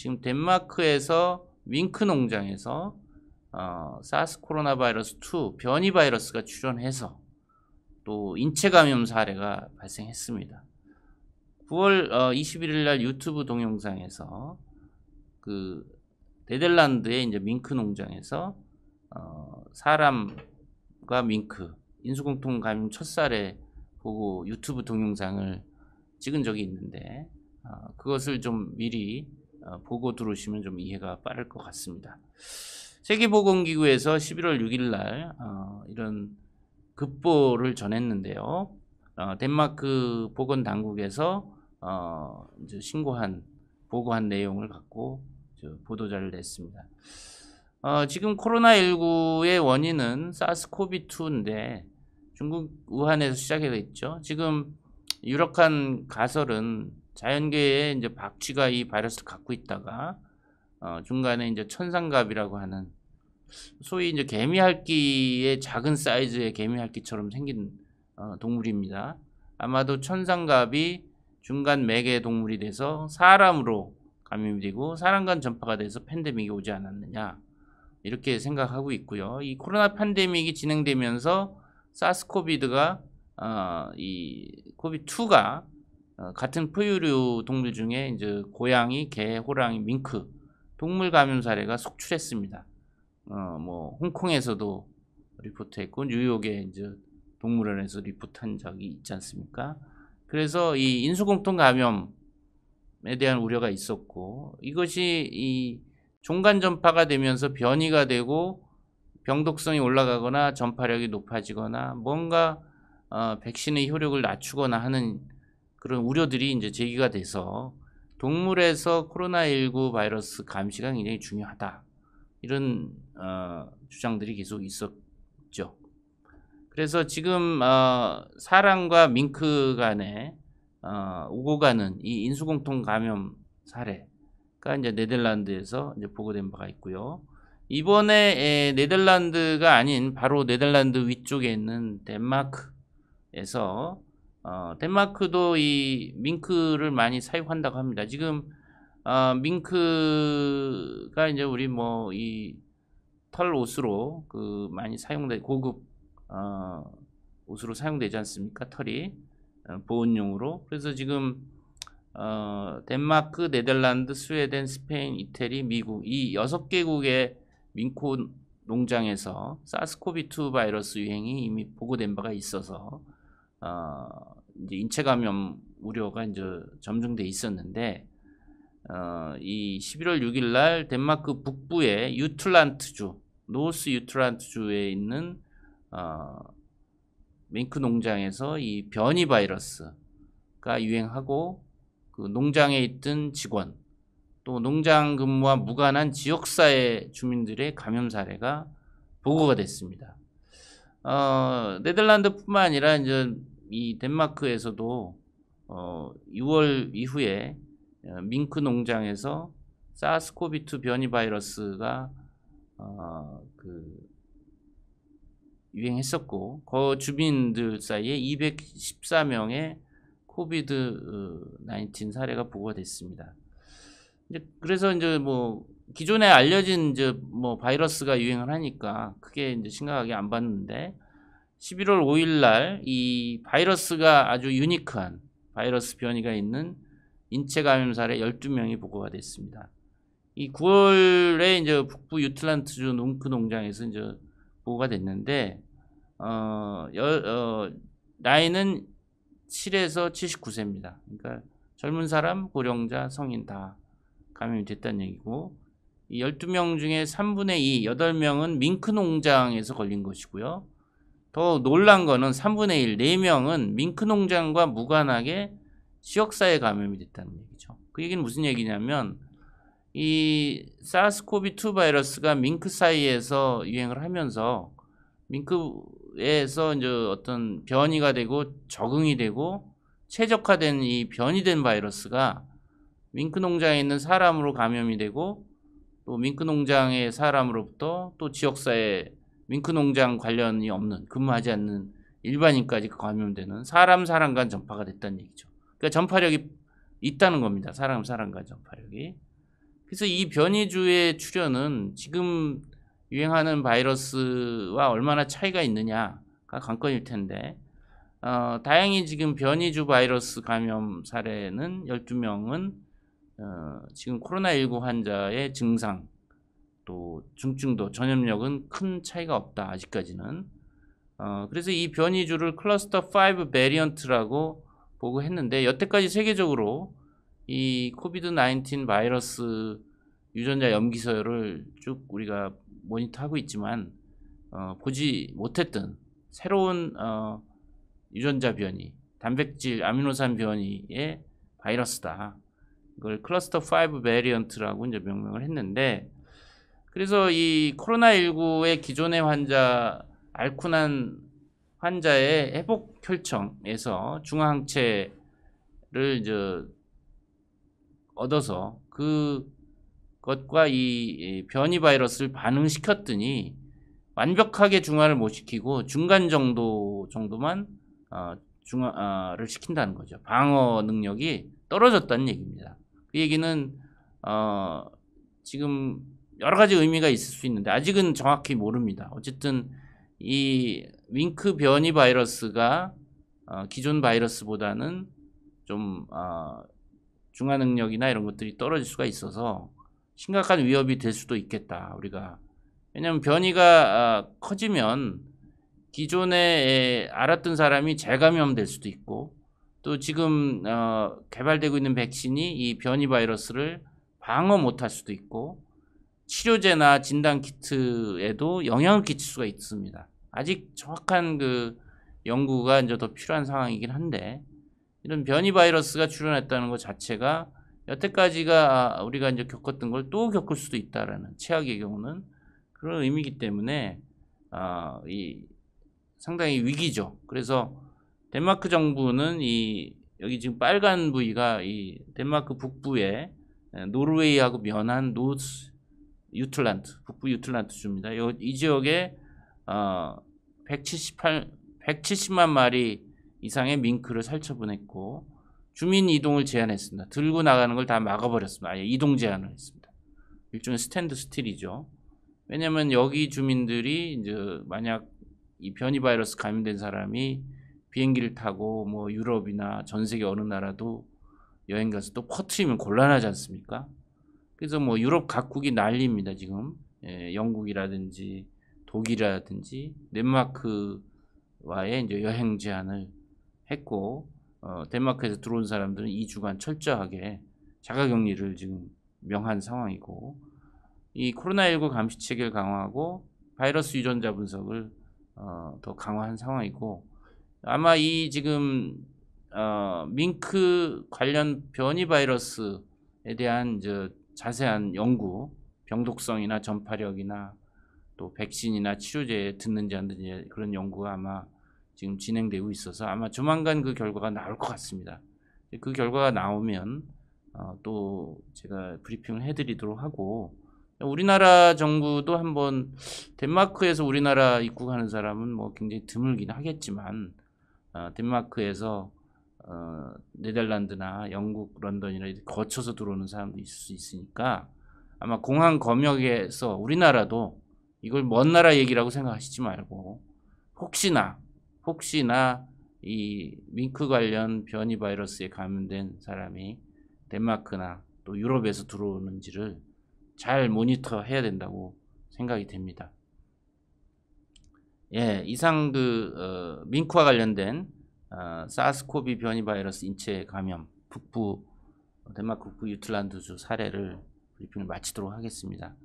지금 덴마크에서 윙크 농장에서 어, 사스 코로나 바이러스 2 변이 바이러스가 출현해서 또 인체 감염 사례가 발생했습니다. 9월 어, 21일 날 유튜브 동영상에서 그 네덜란드의 이제 밍크 농장에서 어, 사람과 밍크 인수공통 감염 첫 사례 보고 유튜브 동영상을 찍은 적이 있는데 어, 그것을 좀 미리 어, 보고 들어오시면 좀 이해가 빠를 것 같습니다. 세계보건기구에서 11월 6일 날 어, 이런 급보를 전했는데요. 어, 덴마크 보건 당국에서 신고한 보고한 내용을 갖고 보도자를 냈습니다. 어, 지금 코로나19의 원인은 사스코비2인데 중국 우한에서 시작이 됐죠. 지금 유력한 가설은 자연계에 이제 박쥐가 이 바이러스를 갖고 있다가 어, 중간에 이제 천상갑이라고 하는 소위 이제 개미핥기의 작은 사이즈의 개미핥기처럼 생긴 어, 동물입니다. 아마도 천상갑이 중간 매개 동물이 돼서 사람으로 감염이 되고 사람 간 전파가 돼서 팬데믹이 오지 않았느냐 이렇게 생각하고 있고요. 이 코로나 팬데믹이 진행되면서 사스코비드가 어, 이 코비2가 어, 같은 포유류 동물 중에 이제 고양이, 개, 호랑이, 밍크 동물 감염 사례가 속출했습니다. 어, 뭐 홍콩에서도 리포트했고 뉴욕에 이제 동물원에서 리포트한 적이 있지 않습니까? 그래서 이 인수공통 감염에 대한 우려가 있었고 이것이 이 종간 전파가 되면서 변이가 되고 병독성이 올라가거나 전파력이 높아지거나 뭔가 어, 백신의 효력을 낮추거나 하는 그런 우려들이 이제 제기가 돼서 동물에서 코로나19 바이러스 감시가 굉장히 중요하다. 이런 어, 주장들이 계속 있었죠. 그래서 지금 어, 사람과 밍크 간에 어, 오고 가는 이 인수공통 감염 사례가 이제 네덜란드에서 이제 보고된 바가 있고요. 이번에 에, 네덜란드가 아닌 바로 네덜란드 위쪽에 있는 덴마크에서 어, 덴마크도 이 밍크를 많이 사용한다고 합니다. 지금 어, 밍크가 이제 우리 뭐 이 털 옷으로 그 많이 사용돼 고급 어, 옷으로 사용되지 않습니까? 털이 어, 보온용으로. 그래서 지금 어, 덴마크, 네덜란드, 스웨덴, 스페인, 이태리, 미국 이 여섯 개국의 밍크 농장에서 사스코비투 바이러스 유행이 이미 보고된 바가 있어서 어, 이제 인체 감염 우려가 이제 점증돼 있었는데 어, 이 11월 6일 날 덴마크 북부의 유틀란트주 노스 유틀란트주에 있는 어, 밍크 농장에서 이 변이 바이러스가 유행하고 그 농장에 있던 직원 또 농장 근무와 무관한 지역사회 주민들의 감염 사례가 보고가 됐습니다. 어, 네덜란드뿐만 아니라 이제 이 덴마크에서도 어, 6월 이후에 어, 밍크 농장에서 사스코비투 변이 바이러스가 어, 그 유행했었고 거그 주민들 사이에 214명의 코비드 19 사례가 보고가 됐습니다. 이제 그래서 이제 뭐 기존에 알려진 이제 뭐 바이러스가 유행을 하니까 크게 이제 심각하게 안 봤는데 11월 5일 날 이 바이러스가 아주 유니크한 바이러스 변이가 있는 인체 감염 사례 12명이 보고가 됐습니다. 이 9월에 이제 북부 유틀란트주 농크 농장에서 이제 보고가 됐는데 어, 여, 어, 나이는 7에서 79세입니다. 그러니까 젊은 사람, 고령자, 성인 다 감염이 됐다는 얘기고 이 12명 중에 3분의 2, 8명은 밍크 농장에서 걸린 것이고요. 더 놀란 거는 3분의 1, 4명은 밍크농장과 무관하게 시역사에 감염이 됐다는 얘기죠. 그 얘기는 무슨 얘기냐면 이 사스코비2 바이러스가 밍크 사이에서 유행을 하면서 밍크에서 이제 어떤 변이가 되고 적응이 되고 최적화된 이 변이된 바이러스가 밍크 농장에 있는 사람으로 감염이 되고 또 밍크 농장의 사람으로부터 또 지역사에 윙크 농장 관련이 없는 근무하지 음. 않는 일반인까지 감염되는 사람 사람 간 전파가 됐다는 얘기죠. 그러니까 전파력이 있다는 겁니다. 사람 사람 간 전파력이. 그래서 이 변이주의 출현은 지금 유행하는 바이러스와 얼마나 차이가 있느냐가 관건일 텐데 어, 다행히 지금 변이주 바이러스 감염 사례는 12명은 어, 지금 코로나19 환자의 증상 또 중증도 전염력은 큰 차이가 없다 아직까지는 어, 그래서 이 변이주를 클러스터 5 베리언트라고 보고 했는데 여태까지 세계적으로 이 코비드 19 바이러스 유전자 염기서열을 쭉 우리가 모니터하고 있지만 어, 보지 못했던 새로운 어, 유전자 변이 단백질 아미노산 변이의 바이러스다 이걸 클러스터 5 베리언트라고 이제 명명을 했는데 그래서 이 코로나19의 기존의 환자, 알코난 환자의 회복 혈청에서 중화항체를 이제 얻어서 그 것과 이 변이 바이러스를 반응시켰더니 완벽하게 중화를 못 시키고 중간 정도 정도만 어, 중화를 어, 시킨다는 거죠. 방어 능력이 떨어졌다는 얘기입니다. 그 얘기는 어, 지금 여러 가지 의미가 있을 수 있는데 아직은 정확히 모릅니다. 어쨌든 이 윙크 변이 바이러스가 어, 기존 바이러스보다는 좀 어, 중화 능력이나 이런 것들이 떨어질 수가 있어서 심각한 위협이 될 수도 있겠다. 우리가 왜냐하면 변이가 어, 커지면 기존에 알았던 사람이 재감염될 수도 있고 또 지금 어, 개발되고 있는 백신이 이 변이 바이러스를 방어 못할 수도 있고 치료제나 진단 키트에도 영향을 끼칠 수가 있습니다. 아직 정확한 그 연구가 이제 더 필요한 상황이긴 한데 이런 변이 바이러스가 출현했다는 것 자체가 여태까지가 아, 우리가 이제 겪었던 걸 또 겪을 수도 있다라는 최악의 경우는 그런 의미이기 때문에 어, 이 상당히 위기죠. 그래서 덴마크 정부는 이 여기 지금 빨간 부위가 이 덴마크 북부에 노르웨이하고 면한 노스 유틀란트 북부 유틀란트 주입니다. 요, 이 지역에 어, 178 170만 마리 이상의 밍크를 살처분했고 주민 이동을 제한했습니다. 들고 나가는 걸 다 막아버렸습니다. 아예 이동 제한을 했습니다. 일종의 스탠드 스틸이죠. 왜냐하면 여기 주민들이 이제 만약 이 변이 바이러스 감염된 사람이 비행기를 타고 뭐 유럽이나 전 세계 어느 나라도 여행 가서 또 퍼트리면 곤란하지 않습니까? 그래서 뭐 유럽 각국이 난리입니다 지금 예, 영국이라든지 독일이라든지 덴마크와의 이제 여행 제한을 했고 어, 덴마크에서 들어온 사람들은 2주간 철저하게 자가격리를 지금 명한 상황이고 이 코로나19 감시체계를 강화하고 바이러스 유전자 분석을 어, 더 강화한 상황이고 아마 이 지금 어, 밍크 관련 변이 바이러스에 대한 이제 자세한 연구, 병독성이나 전파력이나 또 백신이나 치료제에 듣는지 안 듣는지 그런 연구가 아마 지금 진행되고 있어서 아마 조만간 그 결과가 나올 것 같습니다. 그 결과가 나오면 어, 또 제가 브리핑을 해드리도록 하고 우리나라 정부도 한번 덴마크에서 우리나라 입국하는 사람은 뭐 굉장히 드물긴 하겠지만 어, 덴마크에서 어, 네덜란드나 영국, 런던이나 거쳐서 들어오는 사람도 있을 수 있으니까 아마 공항 검역에서 우리나라도 이걸 먼 나라 얘기라고 생각하시지 말고 혹시나 혹시나 이 밍크 관련 변이 바이러스에 감염된 사람이 덴마크나 또 유럽에서 들어오는지를 잘 모니터 해야 된다고 생각이 됩니다. 예, 이상 그 어, 밍크와 관련된 어, 사스코비 변이 바이러스 인체 감염 북부 어, 덴마크 북부 유틀란드주 사례를 브리핑을 마치도록 하겠습니다.